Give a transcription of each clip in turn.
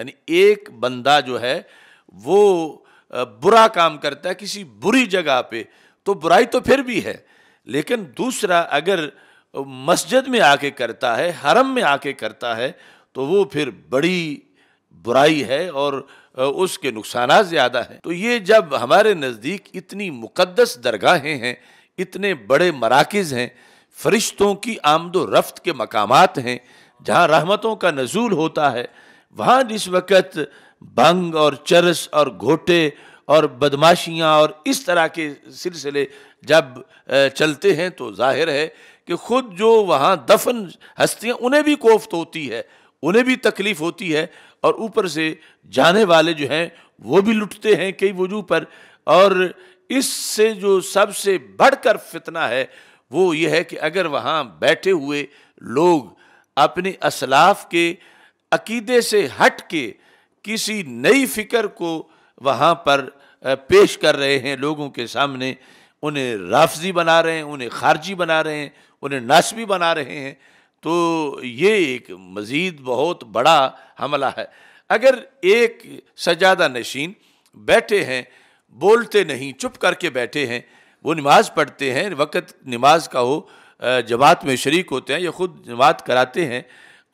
यानी एक बंदा जो है वो बुरा काम करता है किसी बुरी जगह पे तो बुराई तो फिर भी है लेकिन दूसरा अगर मस्जिद में आके करता है हरम में आके करता है तो वो फिर बड़ी बुराई है और उसके नुकसान ज़्यादा हैं तो ये जब हमारे नज़दीक इतनी मुकद्दस दरगाहें हैं इतने बड़े मराकज़ हैं फरिश्तों की आमदो रफ्त के मकाम हैं जहाँ रहमतों का नजूल होता है वहाँ जिस वक्त भंग और चरस और घोटे और बदमाशियाँ और इस तरह के सिलसिले जब चलते हैं तो जाहिर है कि खुद जो वहाँ दफन हस्तियाँ उन्हें भी कोफ्त होती है उन्हें भी तकलीफ़ होती है और ऊपर से जाने वाले जो हैं वो भी लुटते हैं कई वजू पर और इससे जो सबसे बढ़कर फितना है वो ये है कि अगर वहाँ बैठे हुए लोग अपने असलाफ के अकीदे से हट के किसी नई फिक्र को वहाँ पर पेश कर रहे हैं लोगों के सामने उन्हें राफजी बना रहे हैं उन्हें खारजी बना रहे हैं उन्हें नासबी बना रहे हैं तो ये एक मज़ीद बहुत बड़ा हमला है अगर एक सजादा नशीन बैठे हैं बोलते नहीं चुप करके बैठे हैं वो नमाज़ पढ़ते हैं वक़्त नमाज का हो जमात में शरीक होते हैं या ख़ुद जमात कराते हैं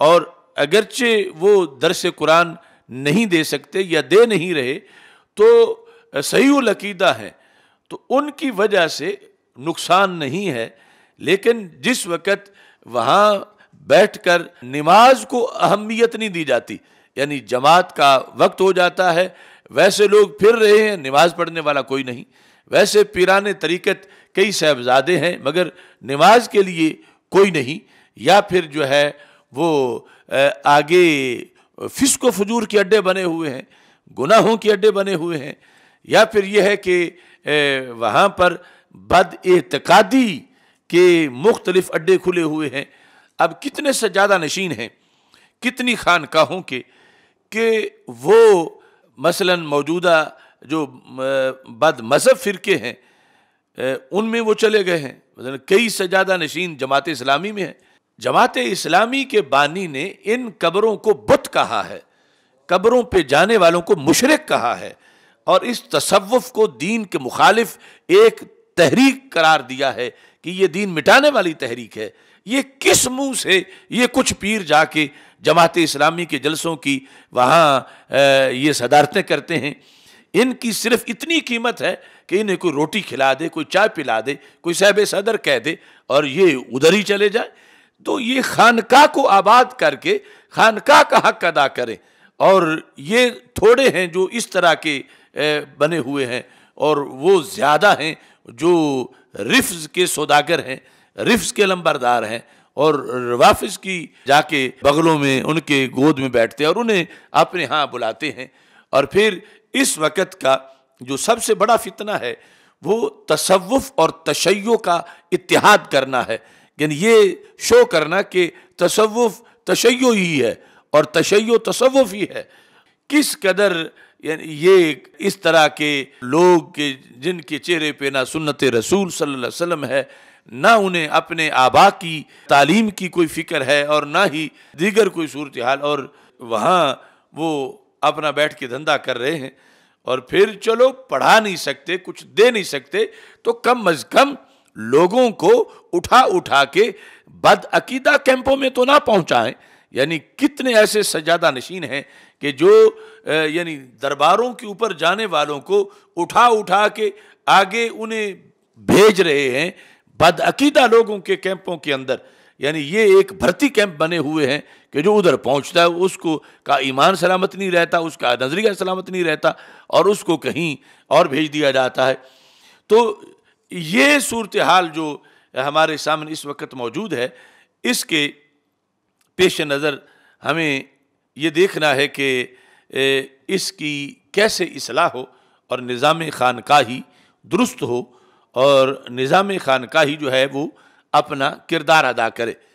और अगरचे वो दरस कुरान नहीं दे सकते या दे नहीं रहे तो सही लकीदा है तो उनकी वजह से नुकसान नहीं है लेकिन जिस वक़्त वहाँ बैठकर नमाज को अहमियत नहीं दी जाती यानी जमात का वक्त हो जाता है वैसे लोग फिर रहे हैं नमाज पढ़ने वाला कोई नहीं वैसे पिराने तरीक़त कई साहबजादे हैं मगर नमाज के लिए कोई नहीं या फिर जो है वो आगे फिश को फजूर के अड्डे बने हुए हैं गुनाहों के अड्डे बने हुए हैं या फिर यह है कि वहाँ पर बद एतकादी के मुख्तलिफ अड्डे खुले हुए हैं अब कितने से ज़्यादा नशीन हैं कितनी खानकाहों के कि वो मसलन मौजूदा जो बद मज़हब फ़िरके हैं उनमें वो चले गए हैं मतलब कई से ज़्यादा नशीन जमात इस्लामी में हैं जमात इस्लामी के बानी ने इन कब्रों को बुत कहा है कब्रों पे जाने वालों को मुशरक कहा है और इस तसवुफ़ को दीन के मुखालिफ एक तहरीक करार दिया है कि ये दीन मिटाने वाली तहरीक है ये किस मुंह से ये कुछ पीर जाके जमात इस्लामी के जलसों की वहाँ ये सदारतें करते हैं इनकी सिर्फ इतनी कीमत है कि इन्हें कोई रोटी खिला दे कोई चाय पिला दे कोई साहब सदर कह दे और ये उधर ही चले जाए तो ये खानका को आबाद करके खानका का हक अदा करें और ये थोड़े हैं जो इस तरह के बने हुए हैं और वो ज़्यादा हैं जो रिफ्स के सौदागर हैं रिफ्स के लंबरदार हैं और वाफिस की जाके बगलों में उनके गोद में बैठते हैं और उन्हें अपने यहाँ बुलाते हैं और फिर इस वक्त का जो सबसे बड़ा फितना है वो तसवुफ़ और तशैयों का इतिहाद करना है यानी ये शो करना कि तसवुफ़ तशै ही है और तशैयो तसवुफ़ ही है किस कदर यानी ये इस तरह के लोग के जिनके चेहरे पे ना सुन्नत रसूल सल्लल्लाहु अलैहि वसल्लम है ना उन्हें अपने आबा की तालीम की कोई फ़िक्र है और ना ही दीगर कोई सूरत हाल और वहाँ वो अपना बैठ के धंधा कर रहे हैं और फिर चलो पढ़ा नहीं सकते कुछ दे नहीं सकते तो कम अज़ कम लोगों को उठा उठा के बदअकीदा कैंपों में तो ना पहुंचाएं यानी कितने ऐसे सजादा नशीन हैं कि जो यानी दरबारों के ऊपर जाने वालों को उठा उठा के आगे उन्हें भेज रहे हैं बदअकीदा लोगों के कैंपों के अंदर यानी ये एक भर्ती कैंप बने हुए हैं कि जो उधर पहुंचता है उसको का ईमान सलामत नहीं रहता उसका नजरिया सलामत नहीं रहता और उसको कहीं और भेज दिया जाता है तो ये सूरत हाल जो हमारे सामने इस वक्त मौजूद है इसके पेश नज़र हमें ये देखना है कि इसकी कैसे असलाह हो और निज़ाम खानकाही दुरुस्त हो और निज़ाम खानकाही जो है वो अपना किरदार अदा करे